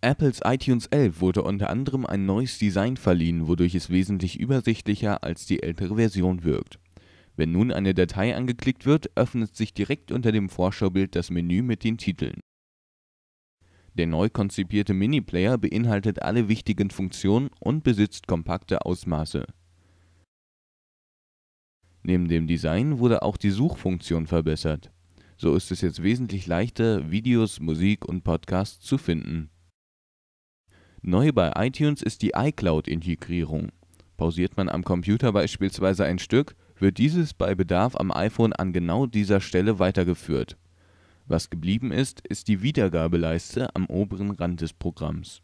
Apples iTunes 11 wurde unter anderem ein neues Design verliehen, wodurch es wesentlich übersichtlicher als die ältere Version wirkt. Wenn nun eine Datei angeklickt wird, öffnet sich direkt unter dem Vorschaubild das Menü mit den Titeln. Der neu konzipierte Mini-Player beinhaltet alle wichtigen Funktionen und besitzt kompakte Ausmaße. Neben dem Design wurde auch die Suchfunktion verbessert. So ist es jetzt wesentlich leichter, Videos, Musik und Podcasts zu finden Neu bei iTunes ist die iCloud-Integrierung. Pausiert man am Computer beispielsweise ein Stück, wird dieses bei Bedarf am iPhone an genau dieser Stelle weitergeführt. Was geblieben ist, ist die Wiedergabeleiste am oberen Rand des Programms